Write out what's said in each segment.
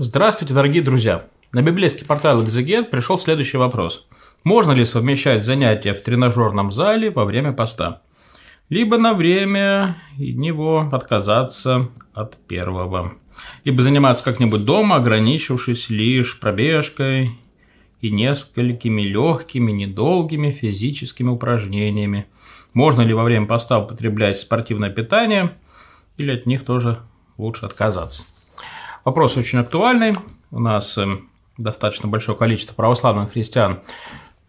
Здравствуйте, дорогие друзья! На библейский портал «Экзегет» пришел следующий вопрос. Можно ли совмещать занятия в тренажерном зале во время поста? Либо на время него отказаться от первого. Либо заниматься как-нибудь дома, ограничившись лишь пробежкой и несколькими легкими, недолгими физическими упражнениями. Можно ли во время поста употреблять спортивное питание или от них тоже лучше отказаться? Вопрос очень актуальный. У нас эм, достаточно большое количество православных христиан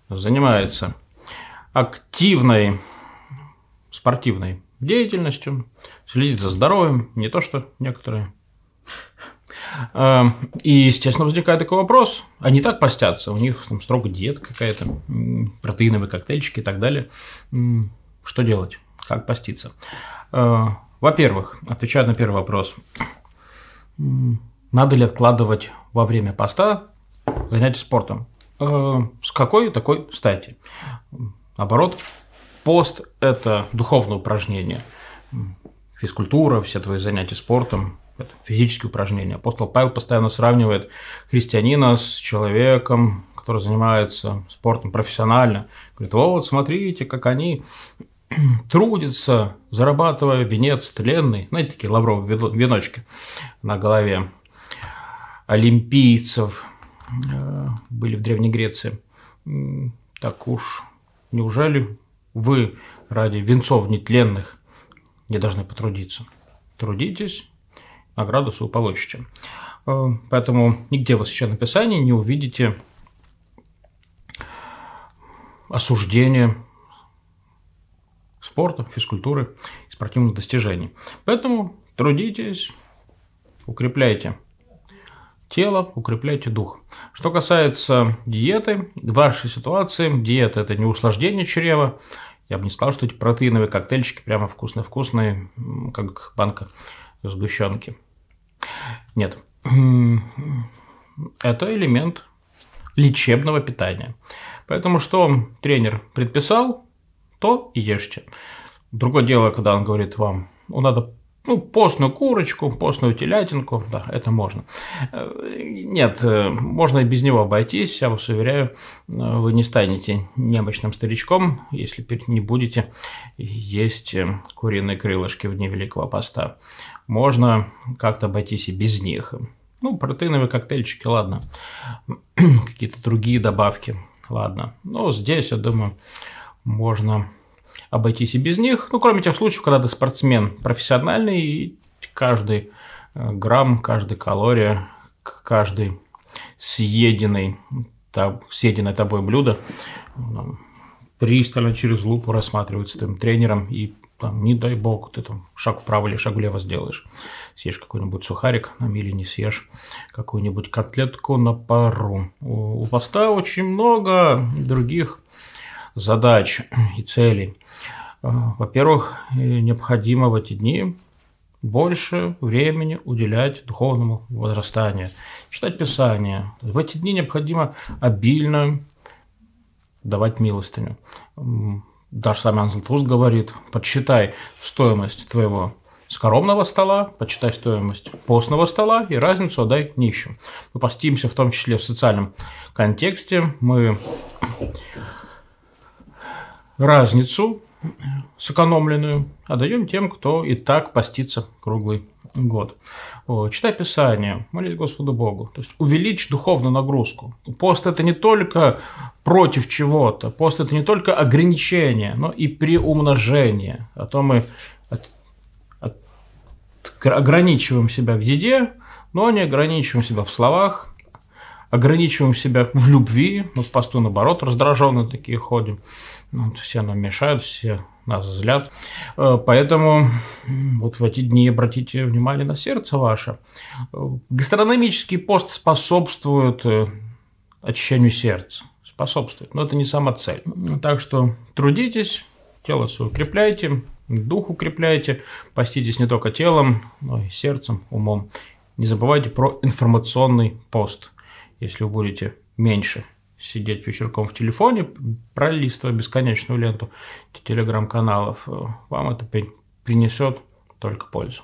занимается активной спортивной деятельностью, следит за здоровьем, не то что некоторые. Эм, и, естественно, возникает такой вопрос, они так постятся, у них там строго диета какая-то, протеиновые коктейльчики и так далее. Что делать? Как поститься? Э, во-первых, отвечая на первый вопрос, надо ли откладывать во время поста занятия спортом? Э, с какой такой стати? Наоборот, пост – это духовное упражнение. Физкультура, все твои занятия спортом – это физические упражнения. Апостол Павел постоянно сравнивает христианина с человеком, который занимается спортом профессионально. Говорит, вот, смотрите, как они трудится, зарабатывая венец тленный, знаете, такие лавровые веночки на голове олимпийцев э, были в Древней Греции. Так уж, неужели вы ради венцов нетленных не должны потрудиться? Трудитесь, награду свою получите. Э, поэтому нигде в сейчас Писании не увидите осуждения спорта, физкультуры и спортивных достижений. Поэтому трудитесь, укрепляйте тело, укрепляйте дух. Что касается диеты, в вашей ситуации диета – это не усложнение чрева. Я бы не сказал, что эти протеиновые коктейльчики прямо вкусные-вкусные, как банка сгущенки. Нет. Это элемент лечебного питания. Поэтому что тренер предписал, то и ешьте. Другое дело, когда он говорит вам, ну, надо ну, постную курочку, постную телятинку, да, это можно. Э, нет, э, можно и без него обойтись, я вас уверяю, э, вы не станете необычным старичком, если не будете есть куриные крылышки в дни Великого Поста. Можно как-то обойтись и без них. Ну, протеиновые коктейльчики, ладно, какие-то другие добавки, ладно. Но ну, здесь, я думаю, можно обойтись и без них. Ну, кроме тех случаев, когда ты спортсмен профессиональный, и каждый э, грамм, каждая калория, каждый съеденный, съеденное тобой блюдо ну, пристально через лупу рассматривается твоим тренером, и там, не дай бог, ты там шаг вправо или шаг влево сделаешь. Съешь какой-нибудь сухарик нам или не съешь какую-нибудь котлетку на пару. У, у поста очень много других задач и целей. Э, во-первых, э, необходимо в эти дни больше времени уделять духовному возрастанию, читать Писание. В эти дни необходимо обильно давать милостыню. Даже сам Анзел говорит, подсчитай стоимость твоего скоромного стола, подсчитай стоимость постного стола и разницу отдай нищим. Мы постимся в том числе в социальном контексте, мы разницу сэкономленную отдаем тем, кто и так постится круглый год. Читай Писание, молись Господу Богу. То есть увеличь духовную нагрузку. Пост – это не только против чего-то, пост – это не только ограничение, но и приумножение. А то мы от, от, ограничиваем себя в еде, но не ограничиваем себя в словах, ограничиваем себя в любви, вот в посту наоборот раздраженные такие ходим ну, все нам мешают, все нас злят. Э, поэтому вот в эти дни обратите внимание на сердце ваше. Э, гастрономический пост способствует э, очищению сердца, способствует, но это не сама цель. Так что трудитесь, тело свое укрепляйте, дух укрепляйте, поститесь не только телом, но и сердцем, умом. Не забывайте про информационный пост, если вы будете меньше сидеть вечерком в телефоне, пролистывая бесконечную ленту телеграм-каналов, вам это принесет только пользу.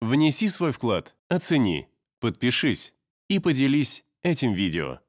Внеси свой вклад, оцени, подпишись и поделись этим видео.